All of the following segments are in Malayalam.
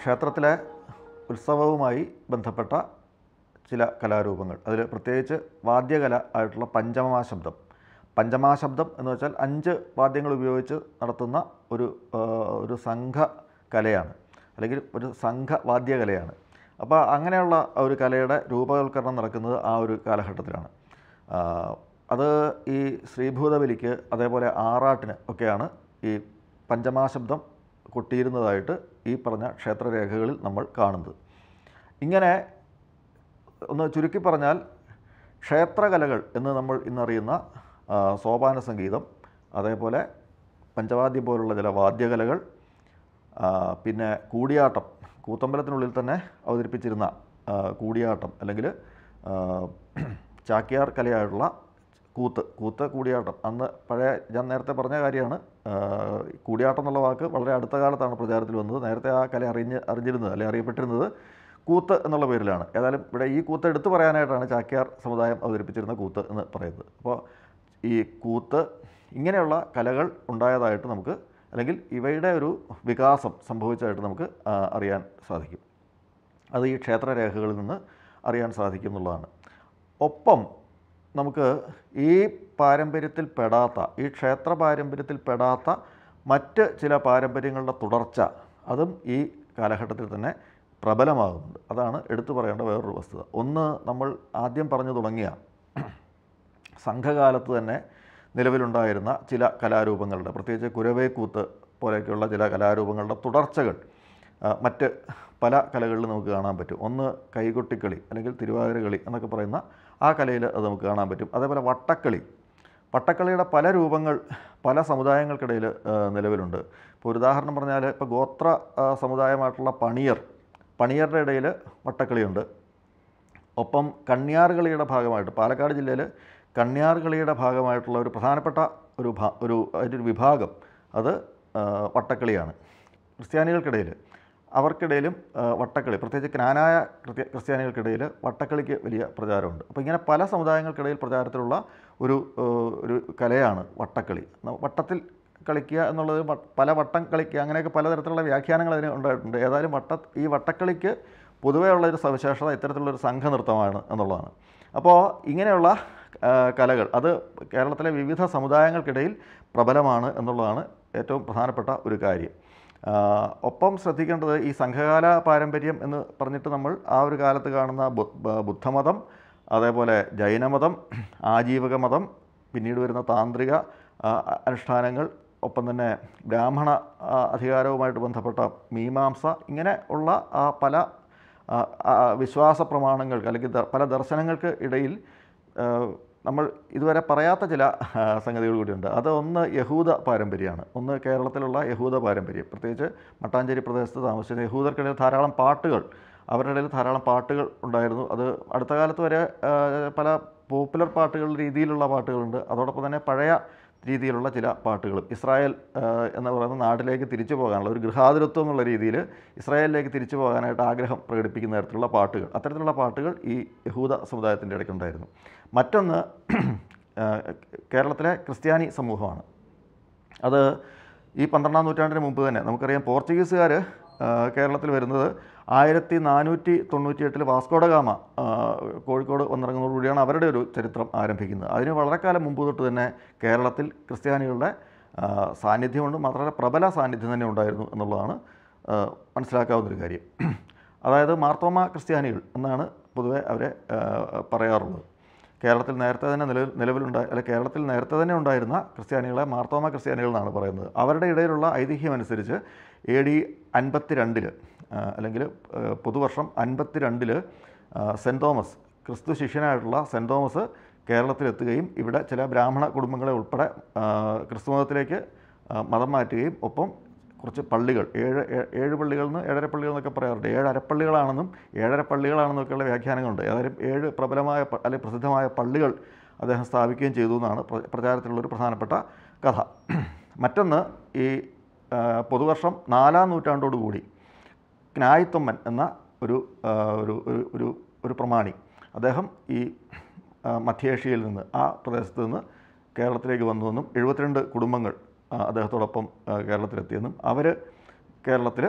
ക്ഷേത്രത്തിലെ ഉത്സവവുമായി ബന്ധപ്പെട്ട ചില കലാരൂപങ്ങൾ അതിൽ പ്രത്യേകിച്ച് വാദ്യകല ആയിട്ടുള്ള പഞ്ചമാശബ്ദം പഞ്ചമാശബ്ദം എന്ന് വെച്ചാൽ അഞ്ച് വാദ്യങ്ങൾ ഉപയോഗിച്ച് നടത്തുന്ന ഒരു ഒരു സംഘ കലയാണ് അല്ലെങ്കിൽ ഒരു സംഘ വാദ്യകലയാണ് അപ്പോൾ അങ്ങനെയുള്ള ഒരു കലയുടെ രൂപവൽക്കരണം നടക്കുന്നത് ആ ഒരു കാലഘട്ടത്തിലാണ് അത് ഈ ശ്രീഭൂതബലിക്ക് അതേപോലെ ആറാട്ടിന് ഒക്കെയാണ് ഈ പഞ്ചമാശബ്ദം കൊട്ടിയിരുന്നതായിട്ട് ഈ പറഞ്ഞ ക്ഷേത്രരേഖകളിൽ നമ്മൾ കാണുന്നത് ഇങ്ങനെ ഒന്ന് ചുരുക്കി പറഞ്ഞാൽ ക്ഷേത്രകലകൾ എന്ന് നമ്മൾ ഇന്നറിയുന്ന സോപാന സംഗീതം അതേപോലെ പഞ്ചവാദ്യം പോലുള്ള ചില വാദ്യകലകൾ പിന്നെ കൂടിയാട്ടം കൂത്തമ്പലത്തിനുള്ളിൽ തന്നെ അവതരിപ്പിച്ചിരുന്ന കൂടിയാട്ടം അല്ലെങ്കിൽ ചാക്യാർ കലയായിട്ടുള്ള കൂത്ത് കൂത്ത് കൂടിയാട്ടം അന്ന് പഴയ ഞാൻ നേരത്തെ പറഞ്ഞ കാര്യമാണ് കൂടിയാട്ടം എന്നുള്ള വാക്ക് വളരെ അടുത്ത കാലത്താണ് പ്രചാരത്തിൽ വന്നത് നേരത്തെ ആ കല അറിഞ്ഞ് അറിഞ്ഞിരുന്നത് അല്ലെങ്കിൽ അറിയപ്പെട്ടിരുന്നത് കൂത്ത് എന്നുള്ള പേരിലാണ് ഏതായാലും ഇവിടെ ഈ കൂത്ത് എടുത്തു പറയാനായിട്ടാണ് ചാക്യാർ സമുദായം അവതരിപ്പിച്ചിരുന്ന കൂത്ത് എന്ന് പറയുന്നത് അപ്പോൾ ഈ കൂത്ത് ഇങ്ങനെയുള്ള കലകൾ ഉണ്ടായതായിട്ട് നമുക്ക് അല്ലെങ്കിൽ ഇവയുടെ ഒരു വികാസം സംഭവിച്ചതായിട്ട് നമുക്ക് അറിയാൻ സാധിക്കും അത് ഈ ക്ഷേത്രരേഖകളിൽ നിന്ന് അറിയാൻ സാധിക്കും എന്നുള്ളതാണ് ഒപ്പം നമുക്ക് ഈ പാരമ്പര്യത്തിൽ പെടാത്ത ഈ ക്ഷേത്ര പാരമ്പര്യത്തിൽ പെടാത്ത മറ്റ് ചില പാരമ്പര്യങ്ങളുടെ തുടർച്ച അതും ഈ കാലഘട്ടത്തിൽ തന്നെ പ്രബലമാകുന്നുണ്ട് അതാണ് എടുത്തു പറയേണ്ട വേറൊരു വസ്തുത ഒന്ന് നമ്മൾ ആദ്യം പറഞ്ഞു തുടങ്ങിയ സംഘകാലത്ത് തന്നെ നിലവിലുണ്ടായിരുന്ന ചില കലാരൂപങ്ങളുടെ പ്രത്യേകിച്ച് കുരവേക്കൂത്ത് പോലെയൊക്കെയുള്ള ചില കലാരൂപങ്ങളുടെ തുടർച്ചകൾ മറ്റ് പല കലകളിൽ നമുക്ക് കാണാൻ പറ്റും ഒന്ന് കൈകൊട്ടിക്കളി അല്ലെങ്കിൽ തിരുവാതിര കളി എന്നൊക്കെ പറയുന്ന ആ കലയിൽ അത് നമുക്ക് കാണാൻ പറ്റും അതേപോലെ വട്ടക്കളി വട്ടക്കളിയുടെ പല രൂപങ്ങൾ പല സമുദായങ്ങൾക്കിടയിൽ നിലവിലുണ്ട് ഇപ്പോൾ ഉദാഹരണം പറഞ്ഞാൽ ഇപ്പോൾ ഗോത്ര സമുദായമായിട്ടുള്ള പണിയർ പണിയറുടെ ഇടയിൽ വട്ടക്കളിയുണ്ട് ഒപ്പം കണ്യാർകളിയുടെ ഭാഗമായിട്ട് പാലക്കാട് ജില്ലയിൽ കണ്യാർകളിയുടെ ഭാഗമായിട്ടുള്ള ഒരു പ്രധാനപ്പെട്ട ഒരു ഒരു ഒരു വിഭാഗം അത് വട്ടക്കളിയാണ് ക്രിസ്ത്യാനികൾക്കിടയിൽ അവർക്കിടയിലും വട്ടക്കളി പ്രത്യേകിച്ച് ക്നാനായ ക്രിസ്ത്യ ക്രിസ്ത്യാനികൾക്കിടയിൽ വട്ടക്കളിക്ക് വലിയ പ്രചാരമുണ്ട് അപ്പോൾ ഇങ്ങനെ പല സമുദായങ്ങൾക്കിടയിൽ പ്രചാരത്തിലുള്ള ഒരു ഒരു കലയാണ് വട്ടക്കളി വട്ടത്തിൽ കളിക്കുക എന്നുള്ളത് പല വട്ടം കളിക്കുക അങ്ങനെയൊക്കെ പലതരത്തിലുള്ള വ്യാഖ്യാനങ്ങൾ അതിന് ഉണ്ടായിട്ടുണ്ട് ഏതായാലും വട്ട ഈ വട്ടക്കളിക്ക് പൊതുവേ ഉള്ള ഒരു സവിശേഷത ഇത്തരത്തിലുള്ളൊരു സംഘനൃത്തമാണ് എന്നുള്ളതാണ് അപ്പോൾ ഇങ്ങനെയുള്ള കലകൾ അത് കേരളത്തിലെ വിവിധ സമുദായങ്ങൾക്കിടയിൽ പ്രബലമാണ് എന്നുള്ളതാണ് ഏറ്റവും പ്രധാനപ്പെട്ട ഒരു കാര്യം ഒപ്പം ശ്രദ്ധിക്കേണ്ടത് ഈ സംഘകാല പാരമ്പര്യം എന്ന് പറഞ്ഞിട്ട് നമ്മൾ ആ ഒരു കാലത്ത് കാണുന്ന ബുദ്ധമതം അതേപോലെ ജൈനമതം ആജീവക മതം പിന്നീട് വരുന്ന താന്ത്രിക അനുഷ്ഠാനങ്ങൾ ഒപ്പം തന്നെ ബ്രാഹ്മണ അധികാരവുമായിട്ട് ബന്ധപ്പെട്ട മീമാംസ ഇങ്ങനെ ഉള്ള പല വിശ്വാസ പ്രമാണങ്ങൾക്ക് അല്ലെങ്കിൽ പല ദർശനങ്ങൾക്ക് ഇടയിൽ നമ്മൾ ഇതുവരെ പറയാത്ത ചില സംഗതികൾ കൂടിയുണ്ട് അത് ഒന്ന് യഹൂദ പാരമ്പര്യമാണ് ഒന്ന് കേരളത്തിലുള്ള യഹൂദ പാരമ്പര്യം പ്രത്യേകിച്ച് മട്ടാഞ്ചേരി പ്രദേശത്ത് താമസിച്ചിരുന്ന യഹൂദർക്കിടയിൽ ധാരാളം പാട്ടുകൾ അവരുടെ ഇടയിൽ ധാരാളം പാട്ടുകൾ ഉണ്ടായിരുന്നു അത് അടുത്ത കാലത്ത് വരെ പല പോപ്പുലർ പാട്ടുകൾ രീതിയിലുള്ള പാട്ടുകളുണ്ട് അതോടൊപ്പം തന്നെ പഴയ രീതിയിലുള്ള ചില പാട്ടുകളും ഇസ്രായേൽ എന്ന് പറയുന്ന നാട്ടിലേക്ക് തിരിച്ചു പോകാനുള്ള ഒരു ഗൃഹാതിരത്വം എന്നുള്ള രീതിയിൽ ഇസ്രായേലിലേക്ക് തിരിച്ചു പോകാനായിട്ട് ആഗ്രഹം പ്രകടിപ്പിക്കുന്ന തരത്തിലുള്ള പാട്ടുകൾ അത്തരത്തിലുള്ള പാട്ടുകൾ ഈ യഹൂദ സമുദായത്തിൻ്റെ ഇടയ്ക്കുണ്ടായിരുന്നു മറ്റൊന്ന് കേരളത്തിലെ ക്രിസ്ത്യാനി സമൂഹമാണ് അത് ഈ പന്ത്രണ്ടാം നൂറ്റാണ്ടിന് മുമ്പ് തന്നെ നമുക്കറിയാം പോർച്ചുഗീസുകാർ കേരളത്തിൽ വരുന്നത് ആയിരത്തി നാനൂറ്റി എട്ടിൽ വാസ്കോഡഗാമ കോഴിക്കോട് വന്നിറങ്ങുന്നതോടുകൂടിയാണ് അവരുടെ ഒരു ചരിത്രം ആരംഭിക്കുന്നത് അതിന് വളരെ കാലം മുമ്പ് തൊട്ട് തന്നെ കേരളത്തിൽ ക്രിസ്ത്യാനികളുടെ സാന്നിധ്യമുണ്ട് മാത്രമല്ല പ്രബല സാന്നിധ്യം തന്നെ ഉണ്ടായിരുന്നു എന്നുള്ളതാണ് മനസ്സിലാക്കാവുന്നൊരു കാര്യം അതായത് മാർത്തോമ ക്രിസ്ത്യാനികൾ എന്നാണ് പൊതുവെ അവരെ പറയാറുള്ളത് കേരളത്തിൽ നേരത്തെ തന്നെ നില നിലവിലുണ്ടായ അല്ലെ കേരളത്തിൽ നേരത്തെ തന്നെ ഉണ്ടായിരുന്ന ക്രിസ്ത്യാനികളെ മാർത്തോമ ക്രിസ്ത്യാനികൾ എന്നാണ് പറയുന്നത് അവരുടെ ഇടയിലുള്ള അനുസരിച്ച് എ ഡി അൻപത്തി രണ്ടിൽ അല്ലെങ്കിൽ പുതുവർഷം അൻപത്തി രണ്ടിൽ സെൻറ്റ് തോമസ് ക്രിസ്തു ശിഷ്യനായിട്ടുള്ള സെൻറ് തോമസ് കേരളത്തിലെത്തുകയും ഇവിടെ ചില ബ്രാഹ്മണ കുടുംബങ്ങളെ ഉൾപ്പെടെ ക്രിസ്തുമതത്തിലേക്ക് മതം മാറ്റുകയും ഒപ്പം കുറച്ച് പള്ളികൾ ഏഴ് ഏഴ് പള്ളികൾ നിന്ന് ഏഴര പള്ളികൾ എന്നൊക്കെ പറയാറുണ്ട് ഏഴര പള്ളികളാണെന്നും ഏഴര പള്ളികളാണെന്നൊക്കെയുള്ള വ്യാഖ്യാനങ്ങളുണ്ട് ഏതായാലും ഏഴ് പ്രബലമായ അല്ലെങ്കിൽ പ്രസിദ്ധമായ പള്ളികൾ അദ്ദേഹം സ്ഥാപിക്കുകയും ചെയ്തു എന്നാണ് പ്രചാരത്തിലുള്ളൊരു പ്രധാനപ്പെട്ട കഥ മറ്റൊന്ന് ഈ പൊതുവർഷം നാലാം നൂറ്റാണ്ടോടുകൂടി ക്നായിത്തൊമ്മൻ എന്ന ഒരു ഒരു ഒരു ഒരു പ്രമാണി അദ്ദേഹം ഈ മധ്യേഷ്യയിൽ നിന്ന് ആ പ്രദേശത്ത് നിന്ന് കേരളത്തിലേക്ക് വന്നതെന്നും എഴുപത്തിരണ്ട് കുടുംബങ്ങൾ അദ്ദേഹത്തോടൊപ്പം കേരളത്തിലെത്തിയെന്നും അവർ കേരളത്തിൽ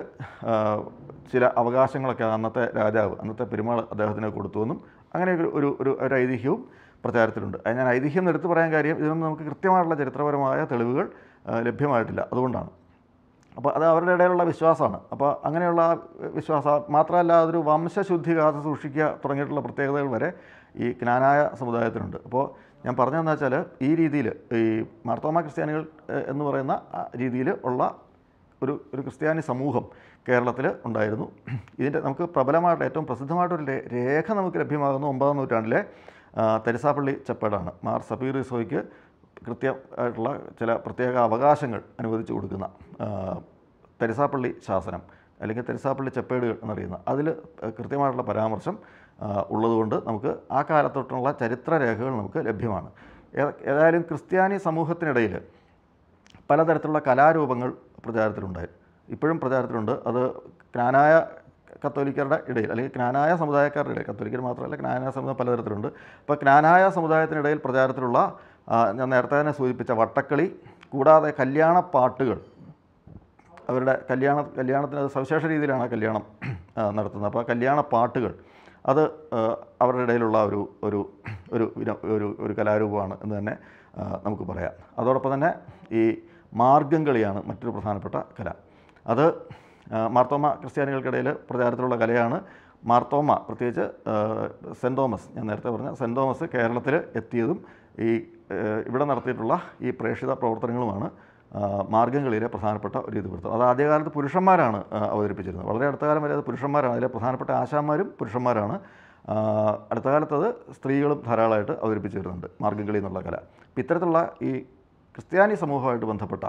ചില അവകാശങ്ങളൊക്കെ അന്നത്തെ രാജാവ് അന്നത്തെ പെരുമാൾ അദ്ദേഹത്തിന് കൊടുത്തുവെന്നും അങ്ങനെ ഒരു ഒരു ഒരു ഐതിഹ്യവും പ്രചാരത്തിലുണ്ട് അത് ഞാൻ ഐതിഹ്യം എടുത്തു പറയാൻ കാര്യം ഇതിനൊന്നും നമുക്ക് കൃത്യമായിട്ടുള്ള ചരിത്രപരമായ തെളിവുകൾ ലഭ്യമായിട്ടില്ല അതുകൊണ്ടാണ് അപ്പോൾ അത് അവരുടെ ഇടയിലുള്ള വിശ്വാസമാണ് അപ്പോൾ അങ്ങനെയുള്ള വിശ്വാസം മാത്രമല്ല അതൊരു വംശശുദ്ധി കാത്തു സൂക്ഷിക്കുക തുടങ്ങിയിട്ടുള്ള പ്രത്യേകതകൾ വരെ ഈ ജ്ഞാനായ സമുദായത്തിനുണ്ട് അപ്പോൾ ഞാൻ പറഞ്ഞതെന്ന് വെച്ചാൽ ഈ രീതിയിൽ ഈ മാർത്തോമ ക്രിസ്ത്യാനികൾ എന്ന് പറയുന്ന രീതിയിൽ ഉള്ള ഒരു ഒരു ക്രിസ്ത്യാനി സമൂഹം കേരളത്തിൽ ഉണ്ടായിരുന്നു ഇതിൻ്റെ നമുക്ക് പ്രബലമായിട്ടുള്ള ഏറ്റവും പ്രസിദ്ധമായിട്ടൊരു രേഖ നമുക്ക് ലഭ്യമാകുന്ന ഒമ്പതാം നൂറ്റാണ്ടിലെ തെരസാപ്പള്ളി ചെപ്പേടാണ് മാർ സബീർ ഇസോയ്ക്ക് കൃത്യമായിട്ടുള്ള ചില പ്രത്യേക അവകാശങ്ങൾ അനുവദിച്ചു കൊടുക്കുന്ന തെരസാപ്പള്ളി ശാസനം അല്ലെങ്കിൽ തെരസാപ്പള്ളി ചെപ്പേടുകൾ എന്നറിയുന്ന അതിൽ കൃത്യമായിട്ടുള്ള പരാമർശം ഉള്ളതുകൊണ്ട് നമുക്ക് ആ കാലത്തൊട്ടുള്ള ചരിത്രരേഖകൾ നമുക്ക് ലഭ്യമാണ് ഏതായാലും ക്രിസ്ത്യാനി സമൂഹത്തിനിടയിൽ പലതരത്തിലുള്ള കലാരൂപങ്ങൾ പ്രചാരത്തിലുണ്ടായി ഇപ്പോഴും പ്രചാരത്തിലുണ്ട് അത് ജ്ഞാനായ കത്തോലിക്കരുടെ ഇടയിൽ അല്ലെങ്കിൽ ജ്ഞാനായ സമുദായക്കാരുടെ ഇടയിൽ കത്തോലിക്കർ മാത്രമല്ല ജ്ഞാനായ സമുദായം പലതരത്തിലുണ്ട് അപ്പോൾ ജ്ഞാനായ സമുദായത്തിനിടയിൽ പ്രചാരത്തിലുള്ള ഞാൻ നേരത്തെ തന്നെ സൂചിപ്പിച്ച വട്ടക്കളി കൂടാതെ കല്യാണ പാട്ടുകൾ അവരുടെ കല്യാണ കല്യാണത്തിന് സവിശേഷ രീതിയിലാണ് കല്യാണം നടത്തുന്നത് അപ്പോൾ കല്യാണ പാട്ടുകൾ അത് അവരുടെ ഇടയിലുള്ള ഒരു ഒരു ഒരു ഒരു ഒരു കലാരൂപമാണ് എന്ന് തന്നെ നമുക്ക് പറയാം അതോടൊപ്പം തന്നെ ഈ മാർഗം കളിയാണ് മറ്റൊരു പ്രധാനപ്പെട്ട കല അത് മാർത്തോമ ക്രിസ്ത്യാനികൾക്കിടയിൽ പ്രചാരത്തിലുള്ള കലയാണ് മാർത്തോമ പ്രത്യേകിച്ച് സെൻറ് തോമസ് ഞാൻ നേരത്തെ പറഞ്ഞ സെൻറ് തോമസ് കേരളത്തിൽ എത്തിയതും ഈ ഇവിടെ നടത്തിയിട്ടുള്ള ഈ പ്രേക്ഷിത പ്രവർത്തനങ്ങളുമാണ് മാർഗംകളിയിലെ പ്രധാനപ്പെട്ട ഒരു ഇതിവൃത്തം അത് ആദ്യകാലത്ത് പുരുഷന്മാരാണ് അവതരിപ്പിച്ചിരുന്നത് വളരെ അടുത്ത കാലം വരെ അത് പുരുഷന്മാരാണ് അതിലെ പ്രധാനപ്പെട്ട ആശാന്മാരും പുരുഷന്മാരാണ് അടുത്ത കാലത്ത് അത് സ്ത്രീകളും ധാരാളമായിട്ട് അവതരിപ്പിച്ചു വരുന്നുണ്ട് മാർഗംകളി എന്നുള്ള കല അപ്പം ഇത്തരത്തിലുള്ള ഈ ക്രിസ്ത്യാനി സമൂഹമായിട്ട് ബന്ധപ്പെട്ട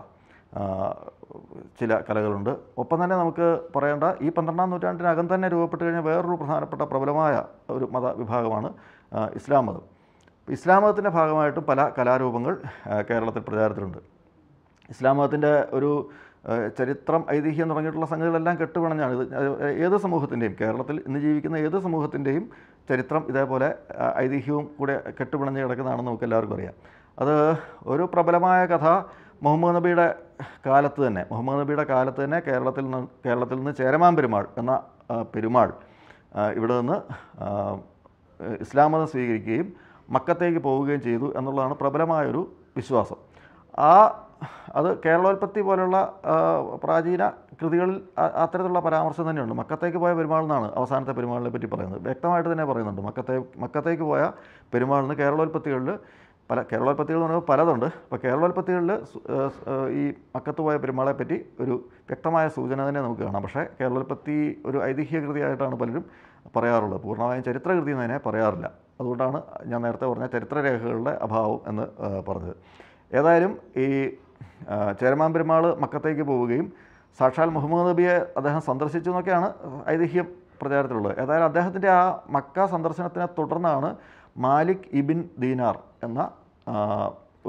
ചില കലകളുണ്ട് ഒപ്പം തന്നെ നമുക്ക് പറയേണ്ട ഈ പന്ത്രണ്ടാം നൂറ്റാണ്ടിനകം തന്നെ രൂപപ്പെട്ട് കഴിഞ്ഞ വേറൊരു പ്രധാനപ്പെട്ട പ്രബലമായ ഒരു മത വിഭാഗമാണ് ഇസ്ലാം മതം ഇസ്ലാം മതത്തിൻ്റെ ഭാഗമായിട്ടും പല കലാരൂപങ്ങൾ കേരളത്തിൽ പ്രചാരത്തിലുണ്ട് ഇസ്ലാം മതത്തിൻ്റെ ഒരു ചരിത്രം ഐതിഹ്യം തുടങ്ങിയിട്ടുള്ള സംഗതികളെല്ലാം കെട്ടുപണഞ്ഞാണ് ഇത് ഏത് സമൂഹത്തിൻ്റെയും കേരളത്തിൽ ഇന്ന് ജീവിക്കുന്ന ഏത് സമൂഹത്തിൻ്റെയും ചരിത്രം ഇതേപോലെ ഐതിഹ്യവും കൂടെ കെട്ടുപിണഞ്ഞ് കിടക്കുന്നതാണെന്ന് നമുക്ക് എല്ലാവർക്കും അറിയാം അത് ഒരു പ്രബലമായ കഥ മുഹമ്മദ് നബിയുടെ കാലത്ത് തന്നെ മുഹമ്മദ് നബിയുടെ കാലത്ത് തന്നെ കേരളത്തിൽ നിന്ന് കേരളത്തിൽ നിന്ന് ചേരമാൻ പെരുമാൾ എന്ന പെരുമാൾ ഇവിടെ നിന്ന് ഇസ്ലാം മതം സ്വീകരിക്കുകയും മക്കത്തേക്ക് പോവുകയും ചെയ്തു എന്നുള്ളതാണ് പ്രബലമായൊരു വിശ്വാസം ആ അത് കേരളോൽപ്പത്തി പോലുള്ള പ്രാചീന കൃതികളിൽ അത്തരത്തിലുള്ള പരാമർശം തന്നെയുണ്ട് മക്കത്തേക്ക് പോയ പെരുമാൾ എന്നാണ് അവസാനത്തെ പെരുമാളിനെ പറ്റി പറയുന്നത് വ്യക്തമായിട്ട് തന്നെ പറയുന്നുണ്ട് മക്കത്തെ മക്കത്തേക്ക് പോയ പെരുമാളിന് കേരളോൽപ്പത്തികളിൽ പല കേരളോൽപ്പത്തികൾ എന്ന് പറയുമ്പോൾ പലതുണ്ട് അപ്പോൾ കേരളോൽപ്പത്തികളിൽ ഈ മക്കത്ത് പോയ പെരുമാളെ പറ്റി ഒരു വ്യക്തമായ സൂചന തന്നെ നമുക്ക് കാണാം പക്ഷേ കേരളോൽപ്പത്തി ഒരു ഐതിഹ്യ കൃതിയായിട്ടാണ് പലരും പറയാറുള്ളത് പൂർണ്ണമായും ചരിത്രകൃതി എന്ന് തന്നെ പറയാറില്ല അതുകൊണ്ടാണ് ഞാൻ നേരത്തെ പറഞ്ഞ ചരിത്രരേഖകളുടെ അഭാവം എന്ന് പറഞ്ഞത് ഏതായാലും ഈ ചേരമാൻ പെരുമാൾ മക്കത്തേക്ക് പോവുകയും സാക്ഷാൽ മുഹമ്മദ് നബിയെ അദ്ദേഹം സന്ദർശിച്ചു എന്നൊക്കെയാണ് ഐതിഹ്യം പ്രചാരത്തിലുള്ളത് ഏതായാലും അദ്ദേഹത്തിൻ്റെ ആ മക്ക സന്ദർശനത്തിനെ തുടർന്നാണ് മാലിക് ഇബിൻ ദീനാർ എന്ന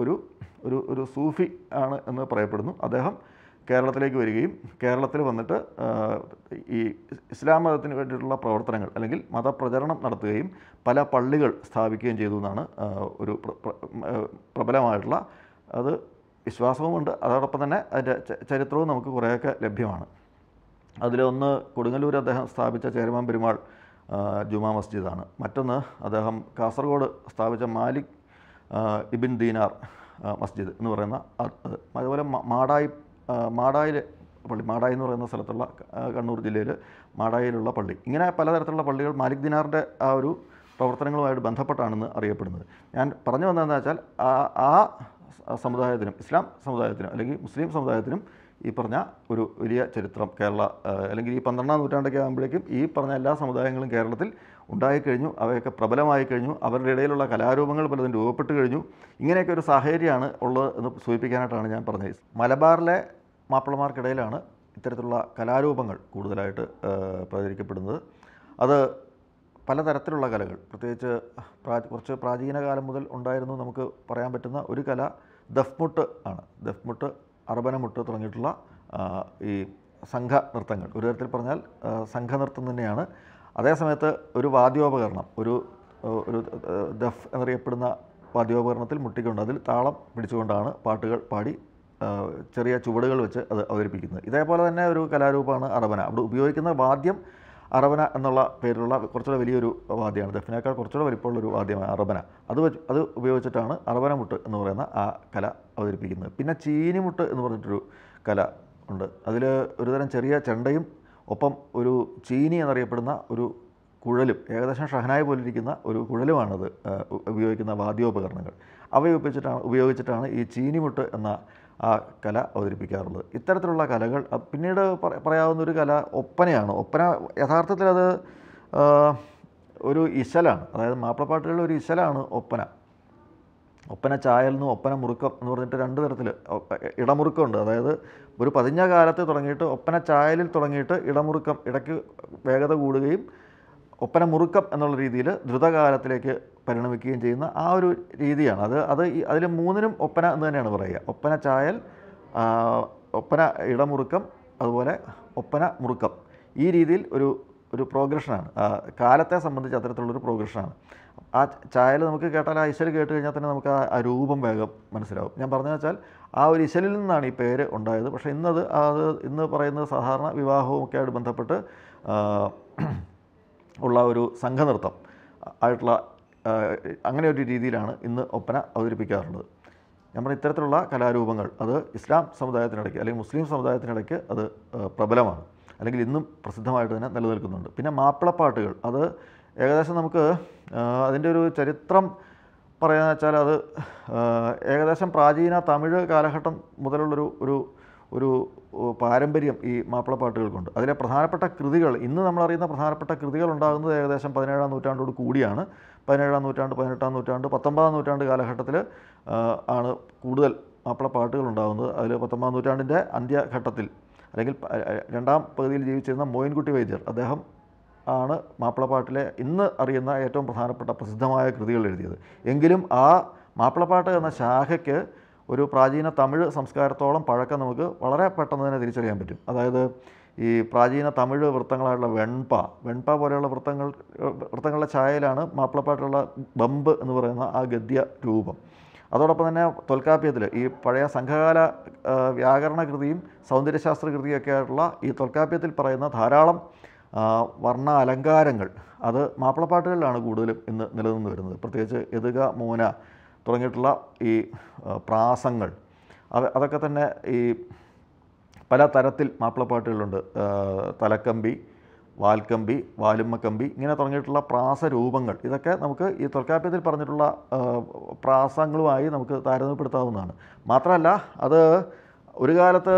ഒരു ഒരു ഒരു സൂഫി ആണ് എന്ന് പറയപ്പെടുന്നു അദ്ദേഹം കേരളത്തിലേക്ക് വരികയും കേരളത്തിൽ വന്നിട്ട് ഈ ഇസ്ലാം മതത്തിന് വേണ്ടിയിട്ടുള്ള പ്രവർത്തനങ്ങൾ അല്ലെങ്കിൽ മതപ്രചരണം നടത്തുകയും പല പള്ളികൾ സ്ഥാപിക്കുകയും ചെയ്തു എന്നാണ് ഒരു പ്രബലമായിട്ടുള്ള അത് വിശ്വാസവുമുണ്ട് അതോടൊപ്പം തന്നെ അതിൻ്റെ ചരിത്രവും നമുക്ക് കുറേയൊക്കെ ലഭ്യമാണ് അതിലൊന്ന് കൊടുങ്ങല്ലൂർ അദ്ദേഹം സ്ഥാപിച്ച ചേരുമാൻ പെരുമാൾ ജുമാ മസ്ജിദാണ് മറ്റൊന്ന് അദ്ദേഹം കാസർഗോഡ് സ്ഥാപിച്ച മാലിക് ഇബിൻ ദീനാർ മസ്ജിദ് എന്ന് പറയുന്ന അതുപോലെ മാടായി മാടായിലെ പള്ളി മാടായി എന്ന് പറയുന്ന സ്ഥലത്തുള്ള കണ്ണൂർ ജില്ലയിൽ മാടായിലുള്ള പള്ളി ഇങ്ങനെ പലതരത്തിലുള്ള പള്ളികൾ മാലിക് ദിനാറിൻ്റെ ആ ഒരു പ്രവർത്തനങ്ങളുമായിട്ട് ബന്ധപ്പെട്ടാണെന്ന് അറിയപ്പെടുന്നത് ഞാൻ പറഞ്ഞു വന്നതെന്ന് വെച്ചാൽ ആ സമുദായത്തിനും ഇസ്ലാം സമുദായത്തിനും അല്ലെങ്കിൽ മുസ്ലിം സമുദായത്തിനും ഈ പറഞ്ഞ ഒരു വലിയ ചരിത്രം കേരള അല്ലെങ്കിൽ ഈ പന്ത്രണ്ടാം നൂറ്റാണ്ടൊക്കെ ആകുമ്പോഴേക്കും ഈ പറഞ്ഞ എല്ലാ സമുദായങ്ങളും കേരളത്തിൽ ഉണ്ടായിക്കഴിഞ്ഞു അവയൊക്കെ പ്രബലമായി കഴിഞ്ഞു അവരുടെ ഇടയിലുള്ള കലാരൂപങ്ങൾ പലതും രൂപപ്പെട്ട് കഴിഞ്ഞു ഇങ്ങനെയൊക്കെ ഒരു സാഹചര്യമാണ് ഉള്ളത് എന്ന് സൂചിപ്പിക്കാനായിട്ടാണ് ഞാൻ പറഞ്ഞത് മലബാറിലെ മാപ്പിളമാർക്കിടയിലാണ് ഇത്തരത്തിലുള്ള കലാരൂപങ്ങൾ കൂടുതലായിട്ട് പ്രചരിക്കപ്പെടുന്നത് അത് പലതരത്തിലുള്ള കലകൾ പ്രത്യേകിച്ച് കുറച്ച് പ്രാചീന കാലം മുതൽ ഉണ്ടായിരുന്നു നമുക്ക് പറയാൻ പറ്റുന്ന ഒരു കല ദഫ്മുട്ട് ആണ് ദഫ്മുട്ട് അർബനമുട്ട് തുടങ്ങിയിട്ടുള്ള ഈ സംഘ നൃത്തങ്ങൾ ഒരു തരത്തിൽ പറഞ്ഞാൽ സംഘനൃത്തം തന്നെയാണ് അതേസമയത്ത് ഒരു വാദ്യോപകരണം ഒരു ഒരു ദഫ് എന്നറിയപ്പെടുന്ന വാദ്യോപകരണത്തിൽ മുട്ടിക്കൊണ്ട് അതിൽ താളം പിടിച്ചുകൊണ്ടാണ് പാട്ടുകൾ പാടി ചെറിയ ചുവടുകൾ വെച്ച് അത് അവതരിപ്പിക്കുന്നത് ഇതേപോലെ തന്നെ ഒരു കലാരൂപമാണ് അറബന അവിടെ ഉപയോഗിക്കുന്ന വാദ്യം അറബന എന്നുള്ള പേരിലുള്ള കുറച്ചുകൂടെ വലിയൊരു വാദ്യമാണ് ദഫിനേക്കാൾ കുറച്ചുകൂടെ വലിപ്പമുള്ളൊരു വാദ്യമാണ് അറബന അത് അത് ഉപയോഗിച്ചിട്ടാണ് അറബന മുട്ട് എന്ന് പറയുന്ന ആ കല അവതരിപ്പിക്കുന്നത് പിന്നെ ചീനിമുട്ട് എന്ന് പറഞ്ഞിട്ടൊരു കല ഉണ്ട് അതിൽ ഒരുതരം ചെറിയ ചെണ്ടയും ഒപ്പം ഒരു ചീനി എന്നറിയപ്പെടുന്ന ഒരു കുഴലും ഏകദേശം ഷഹനായി പോലിരിക്കുന്ന ഒരു കുഴലുമാണത് ഉപയോഗിക്കുന്ന വാദ്യോപകരണങ്ങൾ അവ ഉപയോഗിച്ചിട്ടാണ് ഉപയോഗിച്ചിട്ടാണ് ഈ ചീനിമുട്ട് എന്ന ആ കല അവതരിപ്പിക്കാറുള്ളത് ഇത്തരത്തിലുള്ള കലകൾ പിന്നീട് പറയാവുന്ന ഒരു കല ഒപ്പനയാണ് ഒപ്പന യഥാർത്ഥത്തിൽ അത് ഒരു ഇശലാണ് അതായത് മാപ്പിളപ്പാട്ടുകളിലെ ഒരു ഇശലാണ് ഒപ്പന ഒപ്പന ചായൽ നിന്നും ഒപ്പന മുറുക്കം എന്ന് പറഞ്ഞിട്ട് രണ്ട് തരത്തിൽ ഇടമുറുക്കമുണ്ട് അതായത് ഒരു പതിഞ്ഞ കാലത്ത് തുടങ്ങിയിട്ട് ഒപ്പന ചായലിൽ തുടങ്ങിയിട്ട് ഇടമുറുക്കം ഇടയ്ക്ക് വേഗത കൂടുകയും ഒപ്പന മുറുക്കം എന്നുള്ള രീതിയിൽ ദ്രുതകാലത്തിലേക്ക് പരിണമിക്കുകയും ചെയ്യുന്ന ആ ഒരു രീതിയാണ് അത് അത് അതിൽ മൂന്നിനും ഒപ്പന എന്ന് തന്നെയാണ് പറയുക ഒപ്പന ചായൽ ഒപ്പന ഇടമുറുക്കം അതുപോലെ ഒപ്പന മുറുക്കം ഈ രീതിയിൽ ഒരു ഒരു പ്രോഗ്രഷനാണ് കാലത്തെ സംബന്ധിച്ച് അത്തരത്തിലുള്ളൊരു പ്രോഗ്രഷനാണ് ആ ചായൽ നമുക്ക് കേട്ടാൽ ആ ഇശൽ കേട്ട് കഴിഞ്ഞാൽ തന്നെ നമുക്ക് ആ രൂപം വേഗം മനസ്സിലാവും ഞാൻ പറഞ്ഞു വെച്ചാൽ ആ ഒരു ഇശലിൽ നിന്നാണ് ഈ പേര് ഉണ്ടായത് പക്ഷേ ഇന്നത് അത് ഇന്ന് പറയുന്നത് സാധാരണ ഒക്കെ ആയിട്ട് ബന്ധപ്പെട്ട് ഉള്ള ഒരു സംഘനൃത്തം ആയിട്ടുള്ള അങ്ങനെ ഒരു രീതിയിലാണ് ഇന്ന് ഒപ്പന അവതരിപ്പിക്കാറുള്ളത് നമ്മൾ ഇത്തരത്തിലുള്ള കലാരൂപങ്ങൾ അത് ഇസ്ലാം സമുദായത്തിനിടയ്ക്ക് അല്ലെങ്കിൽ മുസ്ലിം സമുദായത്തിനിടയ്ക്ക് അത് പ്രബലമാണ് അല്ലെങ്കിൽ ഇന്നും പ്രസിദ്ധമായിട്ട് തന്നെ നിലനിൽക്കുന്നുണ്ട് പിന്നെ മാപ്പിളപ്പാട്ടുകൾ അത് ഏകദേശം നമുക്ക് അതിൻ്റെ ഒരു ചരിത്രം പറയാന്ന് വെച്ചാൽ അത് ഏകദേശം പ്രാചീന തമിഴ് കാലഘട്ടം മുതലുള്ളൊരു ഒരു ഒരു പാരമ്പര്യം ഈ മാപ്പിളപ്പാട്ടുകൾക്കുണ്ട് അതിലെ പ്രധാനപ്പെട്ട കൃതികൾ ഇന്ന് നമ്മളറിയുന്ന പ്രധാനപ്പെട്ട കൃതികൾ ഉണ്ടാകുന്നത് ഏകദേശം പതിനേഴാം നൂറ്റാണ്ടോട് കൂടിയാണ് പതിനേഴാം നൂറ്റാണ്ട് പതിനെട്ടാം നൂറ്റാണ്ട് പത്തൊമ്പതാം നൂറ്റാണ്ട് കാലഘട്ടത്തിൽ ആണ് കൂടുതൽ മാപ്പിളപ്പാട്ടുകൾ ഉണ്ടാകുന്നത് അതിൽ പത്തൊമ്പതാം നൂറ്റാണ്ടിൻ്റെ അന്ത്യഘട്ടത്തിൽ അല്ലെങ്കിൽ രണ്ടാം പകുതിയിൽ ജീവിച്ചിരുന്ന മോയിൻകുട്ടി വൈദ്യർ അദ്ദേഹം ആണ് മാപ്പിളപ്പാട്ടിലെ ഇന്ന് അറിയുന്ന ഏറ്റവും പ്രധാനപ്പെട്ട പ്രസിദ്ധമായ കൃതികൾ എഴുതിയത് എങ്കിലും ആ മാപ്പിളപ്പാട്ട് എന്ന ശാഖയ്ക്ക് ഒരു പ്രാചീന തമിഴ് സംസ്കാരത്തോളം പഴക്കം നമുക്ക് വളരെ പെട്ടെന്ന് തന്നെ തിരിച്ചറിയാൻ പറ്റും അതായത് ഈ പ്രാചീന തമിഴ് വൃത്തങ്ങളായിട്ടുള്ള വെൺപ വെൺപ പോലെയുള്ള വൃത്തങ്ങൾ വൃത്തങ്ങളുടെ ഛായയിലാണ് മാപ്പിളപ്പാട്ടുള്ള ബമ്പ് എന്ന് പറയുന്ന ആ ഗദ്യ രൂപം അതോടൊപ്പം തന്നെ തൊൽക്കാപ്യത്തിൽ ഈ പഴയ സംഘകാല വ്യാകരണ കൃതിയും സൗന്ദര്യശാസ്ത്ര കൃതിയൊക്കെ ആയിട്ടുള്ള ഈ തൊൽക്കാപ്യത്തിൽ പറയുന്ന ധാരാളം വർണ്ണ അലങ്കാരങ്ങൾ അത് മാപ്പിളപ്പാട്ടുകളിലാണ് കൂടുതലും ഇന്ന് നിലനിന്ന് വരുന്നത് പ്രത്യേകിച്ച് എതുക മോന തുടങ്ങിയിട്ടുള്ള ഈ പ്രാസങ്ങൾ അത് അതൊക്കെ തന്നെ ഈ പല തരത്തിൽ മാപ്പിളപ്പാട്ടുകളുണ്ട് തലക്കമ്പി വാൽക്കമ്പി വാലുമ്മക്കമ്പി ഇങ്ങനെ തുടങ്ങിയിട്ടുള്ള പ്രാസരൂപങ്ങൾ ഇതൊക്കെ നമുക്ക് ഈ തൊൽക്കാപ്യത്തിൽ പറഞ്ഞിട്ടുള്ള പ്രാസങ്ങളുമായി നമുക്ക് താരതമ്യപ്പെടുത്താവുന്നതാണ് മാത്രമല്ല അത് ഒരു കാലത്ത്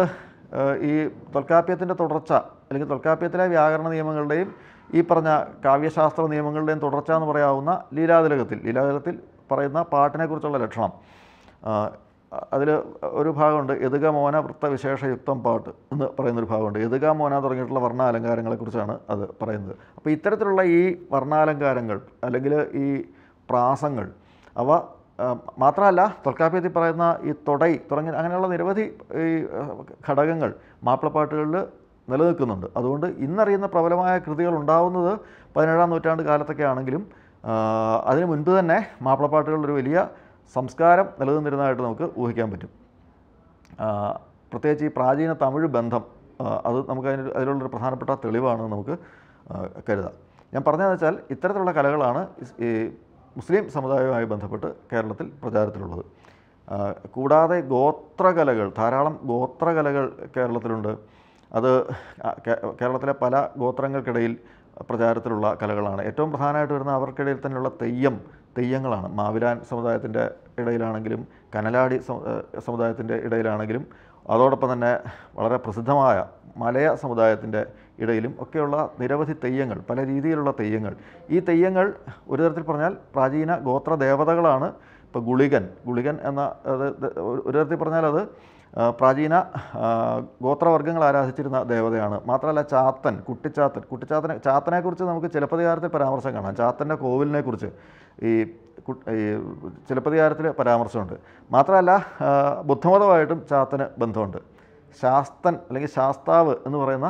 ഈ തൊൽക്കാപ്യത്തിൻ്റെ തുടർച്ച അല്ലെങ്കിൽ തൊൽക്കാപ്യത്തിലെ വ്യാകരണ നിയമങ്ങളുടെയും ഈ പറഞ്ഞ കാവ്യശാസ്ത്ര നിയമങ്ങളുടെയും തുടർച്ച എന്ന് പറയാവുന്ന ലീലാതിലകത്തിൽ ലീലാതിലകത്തിൽ പറയുന്ന പാട്ടിനെക്കുറിച്ചുള്ള ലക്ഷണം അതിൽ ഒരു ഭാഗമുണ്ട് എതുക മോന വൃത്ത വിശേഷയുക്തം പാട്ട് എന്ന് പറയുന്നൊരു ഭാഗമുണ്ട് എതുക മോന തുടങ്ങിയിട്ടുള്ള വർണ്ണാലങ്കാരങ്ങളെക്കുറിച്ചാണ് അത് പറയുന്നത് അപ്പോൾ ഇത്തരത്തിലുള്ള ഈ വർണ്ണാലങ്കാരങ്ങൾ അല്ലെങ്കിൽ ഈ പ്രാസങ്ങൾ അവ മാത്രമല്ല തൊൽക്കാപ്യത്തിൽ പറയുന്ന ഈ തൊടൈ തുടങ്ങിയ അങ്ങനെയുള്ള നിരവധി ഈ ഘടകങ്ങൾ മാപ്പിളപ്പാട്ടുകളിൽ നിലനിൽക്കുന്നുണ്ട് അതുകൊണ്ട് ഇന്നറിയുന്ന പ്രബലമായ കൃതികൾ ഉണ്ടാവുന്നത് പതിനേഴാം നൂറ്റാണ്ട് കാലത്തൊക്കെ ആണെങ്കിലും അതിനു മുൻപ് തന്നെ മാപ്പിളപ്പാട്ടുകളുടെ ഒരു വലിയ സംസ്കാരം നിലനിന്നിരുന്നതായിട്ട് നമുക്ക് ഊഹിക്കാൻ പറ്റും പ്രത്യേകിച്ച് ഈ പ്രാചീന തമിഴ് ബന്ധം അത് നമുക്ക് അതിന് അതിലുള്ളൊരു പ്രധാനപ്പെട്ട തെളിവാണ് നമുക്ക് കരുതാം ഞാൻ പറഞ്ഞതെന്ന് വെച്ചാൽ ഇത്തരത്തിലുള്ള കലകളാണ് ഈ മുസ്ലിം സമുദായവുമായി ബന്ധപ്പെട്ട് കേരളത്തിൽ പ്രചാരത്തിലുള്ളത് കൂടാതെ ഗോത്രകലകൾ ധാരാളം ഗോത്രകലകൾ കേരളത്തിലുണ്ട് അത് കേരളത്തിലെ പല ഗോത്രങ്ങൾക്കിടയിൽ പ്രചാരത്തിലുള്ള കലകളാണ് ഏറ്റവും പ്രധാനമായിട്ട് വരുന്ന അവർക്കിടയിൽ തന്നെയുള്ള തെയ്യം തെയ്യങ്ങളാണ് മാവിലാൻ സമുദായത്തിൻ്റെ ഇടയിലാണെങ്കിലും കനലാടി സമുദായത്തിൻ്റെ ഇടയിലാണെങ്കിലും അതോടൊപ്പം തന്നെ വളരെ പ്രസിദ്ധമായ മലയ സമുദായത്തിൻ്റെ ഇടയിലും ഒക്കെയുള്ള നിരവധി തെയ്യങ്ങൾ പല രീതിയിലുള്ള തെയ്യങ്ങൾ ഈ തെയ്യങ്ങൾ ഒരു തരത്തിൽ പറഞ്ഞാൽ പ്രാചീന ഗോത്ര ദേവതകളാണ് ഇപ്പോൾ ഗുളികൻ ഗുളികൻ എന്ന ഒരു തരത്തിൽ പറഞ്ഞാൽ അത് പ്രാചീന ഗോത്രവർഗ്ഗങ്ങൾ ആരാധിച്ചിരുന്ന ദേവതയാണ് മാത്രമല്ല ചാത്തൻ കുട്ടിച്ചാത്തൻ കുട്ടിച്ചാത്തനെ ചാത്തനെക്കുറിച്ച് നമുക്ക് ചിലപ്പതികാരത്തിൽ പരാമർശം കാണാം ചാത്തൻ്റെ കോവിലിനെക്കുറിച്ച് ഈ ഈ ചിലപ്പതികാരത്തിൽ പരാമർശമുണ്ട് മാത്രമല്ല ബുദ്ധമതമായിട്ടും ചാത്തന് ബന്ധമുണ്ട് ശാസ്തൻ അല്ലെങ്കിൽ ശാസ്താവ് എന്ന് പറയുന്ന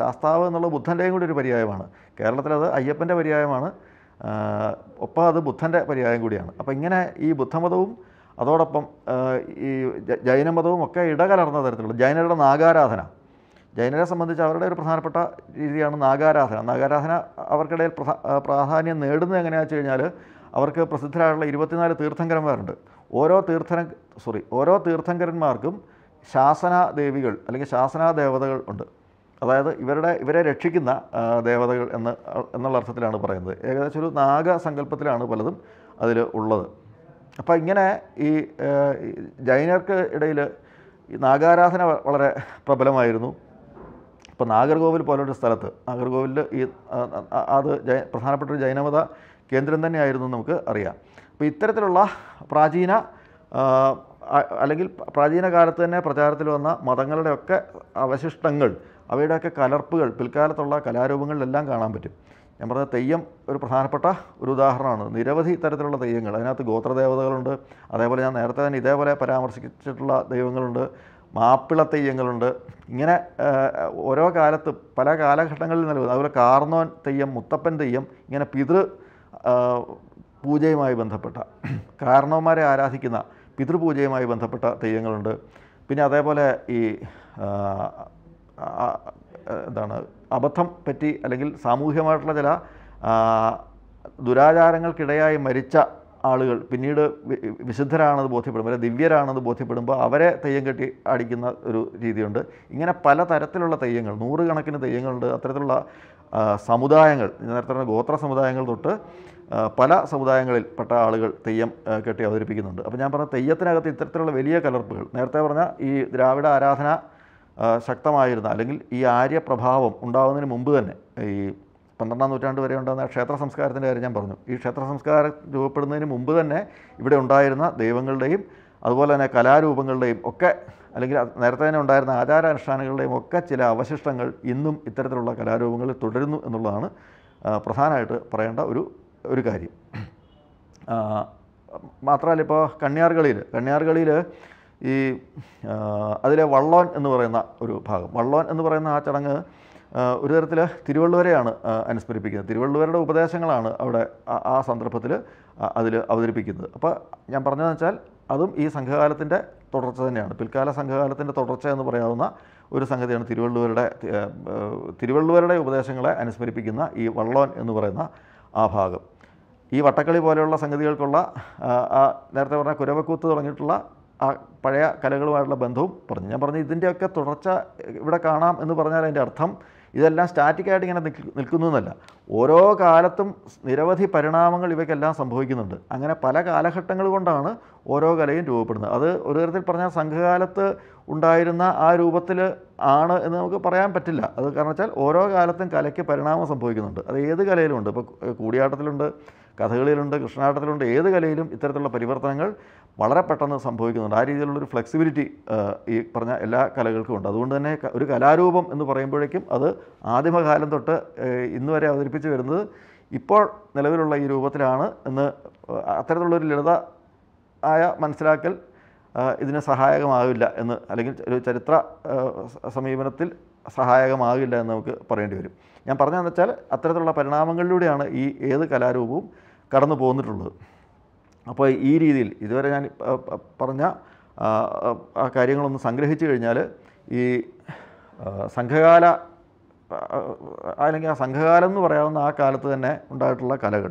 ശാസ്താവ് എന്നുള്ള ബുദ്ധൻ്റെയും കൂടി ഒരു പര്യായമാണ് കേരളത്തിലത് അയ്യപ്പൻ്റെ പര്യായമാണ് ഒപ്പം അത് ബുദ്ധൻ്റെ പര്യായം കൂടിയാണ് അപ്പോൾ ഇങ്ങനെ ഈ ബുദ്ധമതവും അതോടൊപ്പം ഈ ജൈനമതവും ഒക്കെ ഇടകലർന്ന തരത്തിലുള്ള ജൈനരുടെ നാഗാരാധന ജൈനരെ സംബന്ധിച്ച് അവരുടെ ഒരു പ്രധാനപ്പെട്ട രീതിയാണ് നാഗാരാധന നാഗാരാധന അവർക്കിടയിൽ പ്രാധാന്യം നേടുന്നത് എങ്ങനെയാണെന്ന് വെച്ച് കഴിഞ്ഞാൽ അവർക്ക് പ്രസിദ്ധരായുള്ള ഇരുപത്തിനാല് തീർത്ഥങ്കരന്മാരുണ്ട് ഓരോ തീർത്ഥന സോറി ഓരോ തീർത്ഥങ്കരന്മാർക്കും ശാസന ദേവികൾ അല്ലെങ്കിൽ ശാസനാ ദേവതകൾ ഉണ്ട് അതായത് ഇവരുടെ ഇവരെ രക്ഷിക്കുന്ന ദേവതകൾ എന്ന് എന്നുള്ള അർത്ഥത്തിലാണ് പറയുന്നത് ഏകദേശം ഒരു നാഗസങ്കല്പത്തിലാണ് പലതും അതിൽ ഉള്ളത് അപ്പോൾ ഇങ്ങനെ ഈ ജൈനർക്ക് ഇടയിൽ ഈ നാഗാരാധന വളരെ പ്രബലമായിരുന്നു ഇപ്പോൾ നാഗർകോവിൽ പോലൊരു സ്ഥലത്ത് നാഗർകോവിലിൽ ഈ അത് ജൈ പ്രധാനപ്പെട്ട ഒരു ജൈനമത കേന്ദ്രം തന്നെയായിരുന്നു നമുക്ക് അറിയാം അപ്പോൾ ഇത്തരത്തിലുള്ള പ്രാചീന അല്ലെങ്കിൽ പ്രാചീന കാലത്ത് തന്നെ പ്രചാരത്തിൽ വന്ന മതങ്ങളുടെയൊക്കെ അവശിഷ്ടങ്ങൾ അവയുടെയൊക്കെ കലർപ്പുകൾ പിൽക്കാലത്തുള്ള കലാരൂപങ്ങളിലെല്ലാം കാണാൻ പറ്റും ഞാൻ പറഞ്ഞ തെയ്യം ഒരു പ്രധാനപ്പെട്ട ഒരു ഉദാഹരണമാണ് നിരവധി തരത്തിലുള്ള തെയ്യങ്ങൾ അതിനകത്ത് ഗോത്രദേവതകളുണ്ട് അതേപോലെ ഞാൻ നേരത്തെ തന്നെ ഇതേപോലെ പരാമർശിച്ചിട്ടുള്ള ദൈവങ്ങളുണ്ട് മാപ്പിള തെയ്യങ്ങളുണ്ട് ഇങ്ങനെ ഓരോ കാലത്ത് പല കാലഘട്ടങ്ങളിൽ നിലവിൽ അതുപോലെ കാർന്നോൻ തെയ്യം മുത്തപ്പൻ തെയ്യം ഇങ്ങനെ പിതൃ പൂജയുമായി ബന്ധപ്പെട്ട കാരണവന്മാരെ ആരാധിക്കുന്ന പിതൃപൂജയുമായി ബന്ധപ്പെട്ട തെയ്യങ്ങളുണ്ട് പിന്നെ അതേപോലെ ഈ എന്താണ് അബദ്ധം പറ്റി അല്ലെങ്കിൽ സാമൂഹ്യമായിട്ടുള്ള ചില ദുരാചാരങ്ങൾക്കിടയായി മരിച്ച ആളുകൾ പിന്നീട് വിശുദ്ധരാണെന്ന് ബോധ്യപ്പെടുമ്പോൾ അല്ലെങ്കിൽ ദിവ്യരാണെന്ന് ബോധ്യപ്പെടുമ്പോൾ അവരെ തെയ്യം കെട്ടി അടിക്കുന്ന ഒരു രീതിയുണ്ട് ഇങ്ങനെ പല തരത്തിലുള്ള തെയ്യങ്ങൾ നൂറുകണക്കിന് തെയ്യങ്ങളുണ്ട് അത്തരത്തിലുള്ള സമുദായങ്ങൾ നേരത്തെ പറഞ്ഞ ഗോത്ര സമുദായങ്ങൾ തൊട്ട് പല സമുദായങ്ങളിൽ പെട്ട ആളുകൾ തെയ്യം കെട്ടി അവതരിപ്പിക്കുന്നുണ്ട് അപ്പോൾ ഞാൻ പറഞ്ഞ തെയ്യത്തിനകത്ത് ഇത്തരത്തിലുള്ള വലിയ കലർപ്പുകൾ നേരത്തെ പറഞ്ഞ ഈ ദ്രാവിഡ ആരാധന ശക്തമായിരുന്ന അല്ലെങ്കിൽ ഈ ആര്യപ്രഭാവം ഉണ്ടാകുന്നതിന് മുമ്പ് തന്നെ ഈ പന്ത്രണ്ടാം നൂറ്റാണ്ട് വരെ ഉണ്ടാകുന്ന ക്ഷേത്ര സംസ്കാരത്തിൻ്റെ കാര്യം ഞാൻ പറഞ്ഞു ഈ ക്ഷേത്ര സംസ്കാരം രൂപപ്പെടുന്നതിന് മുമ്പ് തന്നെ ഇവിടെ ഉണ്ടായിരുന്ന ദൈവങ്ങളുടെയും അതുപോലെ തന്നെ കലാരൂപങ്ങളുടെയും ഒക്കെ അല്ലെങ്കിൽ നേരത്തെ തന്നെ ഉണ്ടായിരുന്ന ആചാരാനുഷ്ഠാനങ്ങളുടെയും ഒക്കെ ചില അവശിഷ്ടങ്ങൾ ഇന്നും ഇത്തരത്തിലുള്ള കലാരൂപങ്ങളിൽ തുടരുന്നു എന്നുള്ളതാണ് പ്രധാനമായിട്ട് പറയേണ്ട ഒരു ഒരു കാര്യം മാത്രമല്ല ഇപ്പോൾ കണ്ണിയാർ കളിയിൽ ഈ അതിലെ വള്ളോൻ എന്ന് പറയുന്ന ഒരു ഭാഗം വള്ളോൻ എന്ന് പറയുന്ന ആ ചടങ്ങ് ഒരു തരത്തിൽ തിരുവള്ളുവരെയാണ് അനുസ്മരിപ്പിക്കുന്നത് തിരുവള്ളുവരുടെ ഉപദേശങ്ങളാണ് അവിടെ ആ സന്ദർഭത്തിൽ അതിൽ അവതരിപ്പിക്കുന്നത് അപ്പോൾ ഞാൻ പറഞ്ഞതെന്ന് വെച്ചാൽ അതും ഈ സംഘകാലത്തിൻ്റെ തുടർച്ച തന്നെയാണ് പിൽക്കാല സംഘകാലത്തിൻ്റെ തുടർച്ച എന്ന് പറയാവുന്ന ഒരു സംഗതിയാണ് തിരുവള്ളുവരുടെ തിരുവള്ളുവരുടെ ഉപദേശങ്ങളെ അനുസ്മരിപ്പിക്കുന്ന ഈ വള്ളോൻ എന്ന് പറയുന്ന ആ ഭാഗം ഈ വട്ടക്കളി പോലെയുള്ള സംഗതികൾക്കുള്ള നേരത്തെ പറഞ്ഞ കുരവക്കൂത്ത് തുടങ്ങിയിട്ടുള്ള ആ പഴയ കലകളുമായിട്ടുള്ള ബന്ധവും പറഞ്ഞു ഞാൻ പറഞ്ഞു ഇതിൻ്റെയൊക്കെ തുടർച്ച ഇവിടെ കാണാം എന്ന് പറഞ്ഞാൽ അതിൻ്റെ അർത്ഥം ഇതെല്ലാം സ്റ്റാറ്റിക്കായിട്ട് ഇങ്ങനെ നിൽക്കുന്നു എന്നല്ല ഓരോ കാലത്തും നിരവധി പരിണാമങ്ങൾ ഇവയ്ക്കെല്ലാം സംഭവിക്കുന്നുണ്ട് അങ്ങനെ പല കാലഘട്ടങ്ങൾ കൊണ്ടാണ് ഓരോ കലയും രൂപപ്പെടുന്നത് അത് ഒരു തരത്തിൽ പറഞ്ഞാൽ സംഘകാലത്ത് ഉണ്ടായിരുന്ന ആ രൂപത്തിൽ ആണ് എന്ന് നമുക്ക് പറയാൻ പറ്റില്ല അത് കാരണം വെച്ചാൽ ഓരോ കാലത്തും കലയ്ക്ക് പരിണാമം സംഭവിക്കുന്നുണ്ട് അത് ഏത് കലയിലുമുണ്ട് ഇപ്പോൾ കൂടിയാട്ടത്തിലുണ്ട് കഥകളിയിലുണ്ട് കൃഷ്ണാട്ടത്തിലുണ്ട് ഏത് കലയിലും ഇത്തരത്തിലുള്ള പരിവർത്തനങ്ങൾ വളരെ പെട്ടെന്ന് സംഭവിക്കുന്നുണ്ട് ആ രീതിയിലുള്ളൊരു ഫ്ലെക്സിബിലിറ്റി ഈ പറഞ്ഞ എല്ലാ കലകൾക്കും ഉണ്ട് അതുകൊണ്ട് തന്നെ ഒരു കലാരൂപം എന്ന് പറയുമ്പോഴേക്കും അത് ആദിമകാലം തൊട്ട് ഇന്ന് വരെ അവതരിപ്പിച്ച് വരുന്നത് ഇപ്പോൾ നിലവിലുള്ള ഈ രൂപത്തിലാണ് എന്ന് അത്തരത്തിലുള്ളൊരു ലളിത ആയ മനസ്സിലാക്കൽ ഇതിന് സഹായകമാവില്ല എന്ന് അല്ലെങ്കിൽ ഒരു ചരിത്ര സമീപനത്തിൽ സഹായകമാകില്ല എന്ന് നമുക്ക് പറയേണ്ടി വരും ഞാൻ പറഞ്ഞതെന്ന് വെച്ചാൽ അത്തരത്തിലുള്ള പരിണാമങ്ങളിലൂടെയാണ് ഈ ഏത് കലാരൂപവും കടന്നു പോന്നിട്ടുള്ളത് അപ്പോൾ ഈ രീതിയിൽ ഇതുവരെ ഞാൻ പറഞ്ഞ ആ കാര്യങ്ങളൊന്ന് സംഗ്രഹിച്ചു കഴിഞ്ഞാൽ ഈ സംഘകാല അല്ലെങ്കിൽ ആ സംഘകാലം എന്ന് പറയാവുന്ന ആ കാലത്ത് തന്നെ ഉണ്ടായിട്ടുള്ള കലകൾ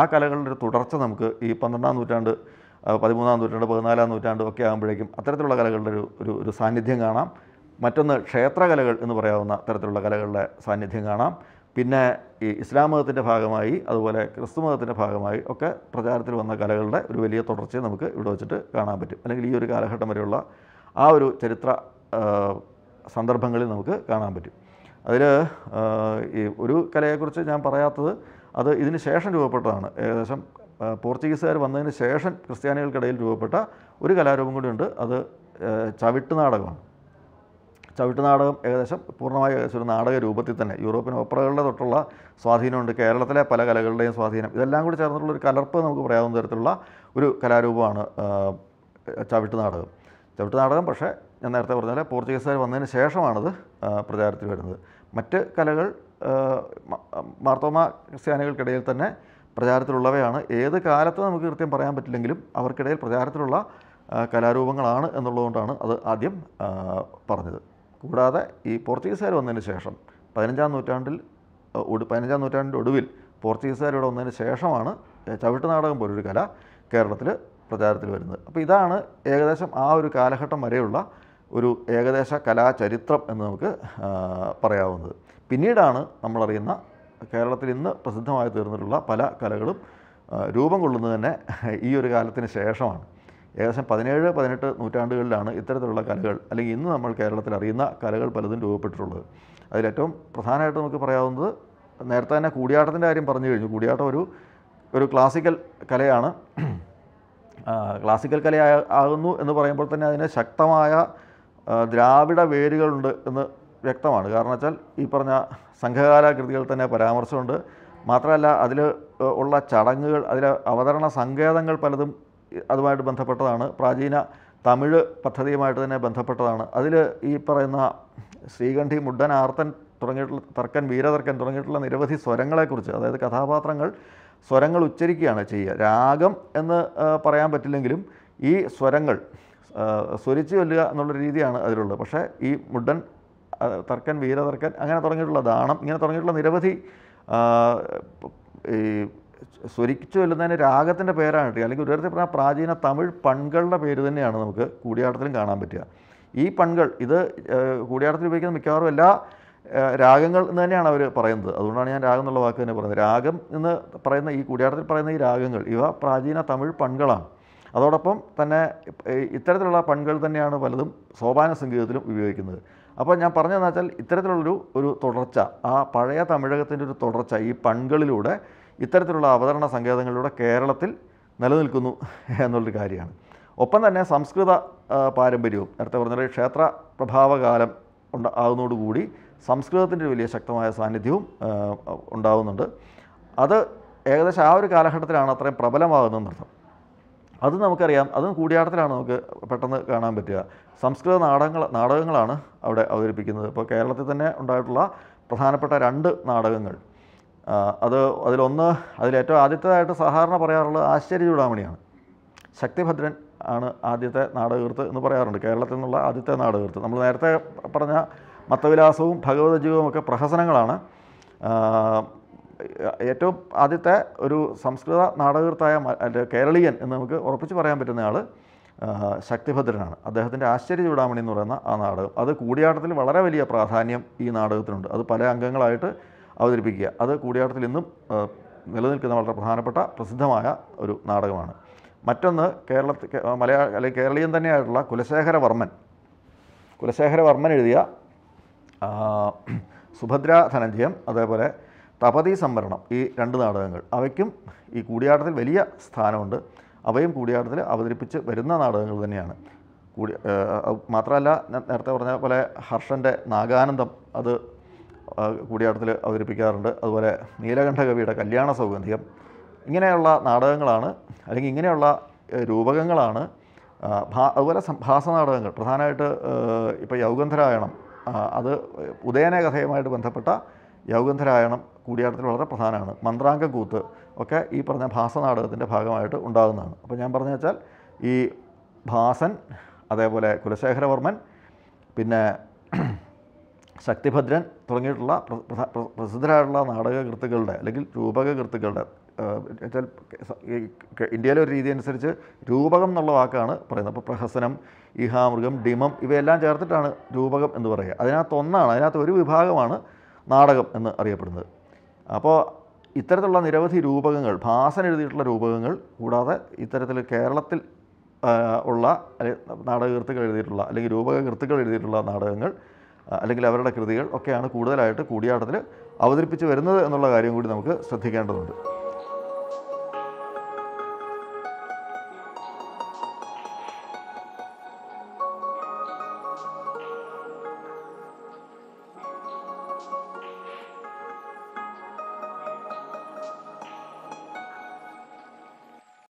ആ കലകളുടെ ഒരു തുടർച്ച നമുക്ക് ഈ പന്ത്രണ്ടാം നൂറ്റാണ്ട് പതിമൂന്നാം നൂറ്റാണ്ട് പതിനാലാം നൂറ്റാണ്ട് ഒക്കെ ആകുമ്പോഴേക്കും അത്തരത്തിലുള്ള കലകളുടെ ഒരു ഒരു ഒരു സാന്നിധ്യം കാണാം മറ്റൊന്ന് ക്ഷേത്രകലകൾ എന്ന് പറയാവുന്ന തരത്തിലുള്ള കലകളുടെ സാന്നിധ്യം കാണാം പിന്നെ ഈ ഇസ്ലാം മതത്തിൻ്റെ ഭാഗമായി അതുപോലെ ക്രിസ്തു മതത്തിൻ്റെ ഭാഗമായി ഒക്കെ പ്രചാരത്തിൽ വന്ന കലകളുടെ ഒരു വലിയ തുടർച്ചയെ നമുക്ക് ഇവിടെ വെച്ചിട്ട് കാണാൻ പറ്റും അല്ലെങ്കിൽ ഈ ഒരു കാലഘട്ടം വരെയുള്ള ആ ഒരു ചരിത്ര സന്ദർഭങ്ങളിൽ നമുക്ക് കാണാൻ പറ്റും അതിൽ ഈ ഒരു കലയെക്കുറിച്ച് ഞാൻ പറയാത്തത് അത് ഇതിന് ശേഷം രൂപപ്പെട്ടതാണ് ഏകദേശം പോർച്ചുഗീസുകാർ വന്നതിന് ശേഷം ക്രിസ്ത്യാനികൾക്കിടയിൽ രൂപപ്പെട്ട ഒരു കലാരൂപം കൂടിയുണ്ട് അത് ചവിട്ട് നാടകമാണ് ചവിട്ട് നാടകം ഏകദേശം ഏകദേശം ഒരു നാടക രൂപത്തിൽ തന്നെ യൂറോപ്യൻ ഓപ്പറകളുടെ തൊട്ടുള്ള സ്വാധീനമുണ്ട് കേരളത്തിലെ പല കലകളുടെയും സ്വാധീനം ഇതെല്ലാം കൂടി ചേർന്നിട്ടുള്ള ഒരു കലർപ്പ് നമുക്ക് പറയാവുന്ന തരത്തിലുള്ള ഒരു കലാരൂപമാണ് ചവിട്ട് നാടകം ചവിട്ട് നാടകം പക്ഷേ ഞാൻ നേരത്തെ പറഞ്ഞാൽ പോർച്ചുഗീസുകാർ വന്നതിന് ശേഷമാണത് പ്രചാരത്തിൽ വരുന്നത് മറ്റ് കലകൾ മാർത്തോമ ക്രിസ്ത്യാനികൾക്കിടയിൽ തന്നെ പ്രചാരത്തിലുള്ളവയാണ് ഏത് കാലത്ത് നമുക്ക് കൃത്യം പറയാൻ പറ്റില്ലെങ്കിലും അവർക്കിടയിൽ പ്രചാരത്തിലുള്ള കലാരൂപങ്ങളാണ് എന്നുള്ളതുകൊണ്ടാണ് അത് ആദ്യം പറഞ്ഞത് കൂടാതെ ഈ പോർച്ചുഗീസുകാർ വന്നതിന് ശേഷം പതിനഞ്ചാം നൂറ്റാണ്ടിൽ ഒടു പതിനഞ്ചാം നൂറ്റാണ്ടിൻ്റെ ഒടുവിൽ ഇവിടെ വന്നതിന് ശേഷമാണ് ചവിട്ട് നാടകം പോലൊരു കല കേരളത്തിൽ പ്രചാരത്തിൽ വരുന്നത് അപ്പോൾ ഇതാണ് ഏകദേശം ആ ഒരു കാലഘട്ടം വരെയുള്ള ഒരു ഏകദേശ കലാചരിത്രം എന്ന് നമുക്ക് പറയാവുന്നത് പിന്നീടാണ് നമ്മളറിയുന്ന കേരളത്തിൽ ഇന്ന് പ്രസിദ്ധമായി തീർന്നിട്ടുള്ള പല കലകളും രൂപം കൊള്ളുന്നത് തന്നെ ഈ ഒരു കാലത്തിന് ശേഷമാണ് ഏകദേശം പതിനേഴ് പതിനെട്ട് നൂറ്റാണ്ടുകളിലാണ് ഇത്തരത്തിലുള്ള കലകൾ അല്ലെങ്കിൽ ഇന്ന് നമ്മൾ കേരളത്തിൽ അറിയുന്ന കലകൾ പലതും രൂപപ്പെട്ടിട്ടുള്ളത് അതിലേറ്റവും പ്രധാനമായിട്ട് നമുക്ക് പറയാവുന്നത് നേരത്തെ തന്നെ കൂടിയാട്ടത്തിൻ്റെ കാര്യം പറഞ്ഞു കഴിഞ്ഞു കൂടിയാട്ടം ഒരു ഒരു ക്ലാസിക്കൽ കലയാണ് ക്ലാസിക്കൽ കല ആകുന്നു എന്ന് പറയുമ്പോൾ തന്നെ അതിന് ശക്തമായ ദ്രാവിഡ വേരുകളുണ്ട് എന്ന് വ്യക്തമാണ് കാരണം വെച്ചാൽ ഈ പറഞ്ഞ കൃതികൾ തന്നെ പരാമർശമുണ്ട് മാത്രമല്ല അതിൽ ഉള്ള ചടങ്ങുകൾ അതിലെ അവതരണ സങ്കേതങ്ങൾ പലതും അതുമായിട്ട് ബന്ധപ്പെട്ടതാണ് പ്രാചീന തമിഴ് പദ്ധതിയുമായിട്ട് തന്നെ ബന്ധപ്പെട്ടതാണ് അതിൽ ഈ പറയുന്ന ശ്രീകണ്ഠി മുഡൻ ആർത്തൻ തുടങ്ങിയിട്ടുള്ള തർക്കൻ വീരതർക്കൻ തുടങ്ങിയിട്ടുള്ള നിരവധി സ്വരങ്ങളെക്കുറിച്ച് അതായത് കഥാപാത്രങ്ങൾ സ്വരങ്ങൾ ഉച്ചരിക്കുകയാണ് ചെയ്യുക രാഗം എന്ന് പറയാൻ പറ്റില്ലെങ്കിലും ഈ സ്വരങ്ങൾ സ്വരിച്ചു ചൊല്ലുക എന്നുള്ള രീതിയാണ് അതിലുള്ളത് പക്ഷേ ഈ മുഡൻ തർക്കൻ വീരതർക്കൻ അങ്ങനെ തുടങ്ങിയിട്ടുള്ള ദാണം ഇങ്ങനെ തുടങ്ങിയിട്ടുള്ള നിരവധി ഈ സ്വരിച്ചു വല്ലുന്നതിന് രാഗത്തിൻ്റെ പേരാണ് കിട്ടുക അല്ലെങ്കിൽ ഒരു തരത്തിൽ പറഞ്ഞാൽ പ്രാചീന തമിഴ് പണുകളുടെ പേര് തന്നെയാണ് നമുക്ക് കൂടിയാട്ടത്തിലും കാണാൻ പറ്റുക ഈ പണുകൾ ഇത് കൂടിയാട്ടത്തിൽ ഉപയോഗിക്കുന്ന മിക്കവാറും എല്ലാ രാഗങ്ങൾ എന്ന് തന്നെയാണ് അവർ പറയുന്നത് അതുകൊണ്ടാണ് ഞാൻ രാഗം എന്നുള്ള വാക്ക് തന്നെ പറയുന്നത് രാഗം എന്ന് പറയുന്ന ഈ കൂടിയാട്ടത്തിൽ പറയുന്ന ഈ രാഗങ്ങൾ ഇവ പ്രാചീന തമിഴ് പണുകളാണ് അതോടൊപ്പം തന്നെ ഇത്തരത്തിലുള്ള പണുകൾ തന്നെയാണ് പലതും സോപാന സംഗീതത്തിലും ഉപയോഗിക്കുന്നത് അപ്പോൾ ഞാൻ പറഞ്ഞതെന്ന് വെച്ചാൽ ഇത്തരത്തിലുള്ളൊരു ഒരു തുടർച്ച ആ പഴയ തമിഴകത്തിൻ്റെ ഒരു തുടർച്ച ഈ പണുകളിലൂടെ ഇത്തരത്തിലുള്ള അവതരണ സങ്കേതങ്ങളിലൂടെ കേരളത്തിൽ നിലനിൽക്കുന്നു എന്നുള്ളൊരു കാര്യമാണ് ഒപ്പം തന്നെ സംസ്കൃത പാരമ്പര്യവും നേരത്തെ പറഞ്ഞാൽ ക്ഷേത്ര പ്രഭാവകാലം ഉണ്ട് ആകുന്നതോടുകൂടി സംസ്കൃതത്തിൻ്റെ വലിയ ശക്തമായ സാന്നിധ്യവും ഉണ്ടാകുന്നുണ്ട് അത് ഏകദേശം ആ ഒരു കാലഘട്ടത്തിലാണ് അത്രയും പ്രബലമാകുന്നതെന്നർത്ഥം അത് നമുക്കറിയാം അത് കൂടിയാട്ടത്തിലാണ് നമുക്ക് പെട്ടെന്ന് കാണാൻ പറ്റുക സംസ്കൃത നാടകങ്ങൾ നാടകങ്ങളാണ് അവിടെ അവതരിപ്പിക്കുന്നത് ഇപ്പോൾ കേരളത്തിൽ തന്നെ ഉണ്ടായിട്ടുള്ള പ്രധാനപ്പെട്ട രണ്ട് നാടകങ്ങൾ അത് അതിലൊന്ന് അതിലേറ്റവും ആദ്യത്തേതായിട്ട് സാധാരണ പറയാറുള്ളത് ആശ്ചര്യ ചൂടാമണിയാണ് ശക്തിഭദ്രൻ ആണ് ആദ്യത്തെ നാടകീർത്ത് എന്ന് പറയാറുണ്ട് കേരളത്തിൽ നിന്നുള്ള ആദ്യത്തെ നാടകീർത്ത് നമ്മൾ നേരത്തെ പറഞ്ഞ മത്തവിലാസവും ഭഗവതജീവവും ഒക്കെ പ്രഹസനങ്ങളാണ് ഏറ്റവും ആദ്യത്തെ ഒരു സംസ്കൃത നാടകീർത്തായ കേരളീയൻ എന്ന് നമുക്ക് ഉറപ്പിച്ച് പറയാൻ പറ്റുന്ന ആൾ ശക്തിഭദ്രനാണ് അദ്ദേഹത്തിൻ്റെ ആശ്ചര്യ ചൂടാമണി എന്ന് പറയുന്ന ആ നാടകം അത് കൂടിയാട്ടത്തിൽ വളരെ വലിയ പ്രാധാന്യം ഈ നാടകത്തിനുണ്ട് അത് പല അംഗങ്ങളായിട്ട് അവതരിപ്പിക്കുക അത് കൂടിയാട്ടത്തിൽ ഇന്നും നിലനിൽക്കുന്ന വളരെ പ്രധാനപ്പെട്ട പ്രസിദ്ധമായ ഒരു നാടകമാണ് മറ്റൊന്ന് കേരളത്തിൽ മലയാള അല്ലെങ്കിൽ കേരളീയൻ തന്നെയായിട്ടുള്ള കുലശേഖരവർമ്മൻ കുലശേഖരവർമ്മൻ എഴുതിയ സുഭദ്ര ധനഞ്ജയം അതേപോലെ തപതി സംവരണം ഈ രണ്ട് നാടകങ്ങൾ അവയ്ക്കും ഈ കൂടിയാട്ടത്തിൽ വലിയ സ്ഥാനമുണ്ട് അവയും കൂടിയാട്ടത്തിൽ അവതരിപ്പിച്ച് വരുന്ന നാടകങ്ങൾ തന്നെയാണ് കൂടി മാത്രമല്ല നേരത്തെ പറഞ്ഞ പോലെ ഹർഷൻ്റെ നാഗാനന്ദം അത് കൂടിയാട്ടത്തിൽ അവതരിപ്പിക്കാറുണ്ട് അതുപോലെ നീലകണ്ഠ കവിയുടെ കല്യാണ സൗഗന്ധികം ഇങ്ങനെയുള്ള നാടകങ്ങളാണ് അല്ലെങ്കിൽ ഇങ്ങനെയുള്ള രൂപകങ്ങളാണ് അതുപോലെ ഭാസ നാടകങ്ങൾ പ്രധാനമായിട്ട് ഇപ്പോൾ യൗഗന്ധരായണം അത് ഉദയന കഥയുമായിട്ട് ബന്ധപ്പെട്ട യൗഗന്ധരായണം കൂടിയാട്ടത്തിൽ വളരെ പ്രധാനമാണ് മന്ത്രാംഗ കൂത്ത് ഒക്കെ ഈ പറഞ്ഞ ഭാസനാടകത്തിൻ്റെ ഭാഗമായിട്ട് ഉണ്ടാകുന്നതാണ് അപ്പോൾ ഞാൻ പറഞ്ഞു വെച്ചാൽ ഈ ഭാസൻ അതേപോലെ കുലശേഖരവർമ്മൻ പിന്നെ ശക്തിഭദ്രൻ തുടങ്ങിയിട്ടുള്ള പ്രസിദ്ധരായിട്ടുള്ള നാടകകൃത്തുക്കളുടെ അല്ലെങ്കിൽ രൂപകകൃത്തുക്കളുടെ വെച്ചാൽ ഇന്ത്യയിലെ ഒരു രീതി അനുസരിച്ച് രൂപകം എന്നുള്ള വാക്കാണ് പറയുന്നത് അപ്പോൾ പ്രഹസനം ഇഹാമൃഗം ഡിമം ഇവയെല്ലാം ചേർത്തിട്ടാണ് രൂപകം എന്ന് പറയുക അതിനകത്തൊന്നാണ് അതിനകത്ത് ഒരു വിഭാഗമാണ് നാടകം എന്ന് അറിയപ്പെടുന്നത് അപ്പോൾ ഇത്തരത്തിലുള്ള നിരവധി രൂപകങ്ങൾ ഭാസൻ എഴുതിയിട്ടുള്ള രൂപകങ്ങൾ കൂടാതെ ഇത്തരത്തിൽ കേരളത്തിൽ ഉള്ള നാടകകൃത്തുക്കൾ എഴുതിയിട്ടുള്ള അല്ലെങ്കിൽ രൂപകകൃത്തുക്കൾ എഴുതിയിട്ടുള്ള നാടകങ്ങൾ അല്ലെങ്കിൽ അവരുടെ കൃതികൾ ഒക്കെയാണ് കൂടുതലായിട്ട് കൂടിയാട്ടത്തിൽ അവതരിപ്പിച്ച് വരുന്നത് എന്നുള്ള കാര്യം കൂടി നമുക്ക് ശ്രദ്ധിക്കേണ്ടതുണ്ട്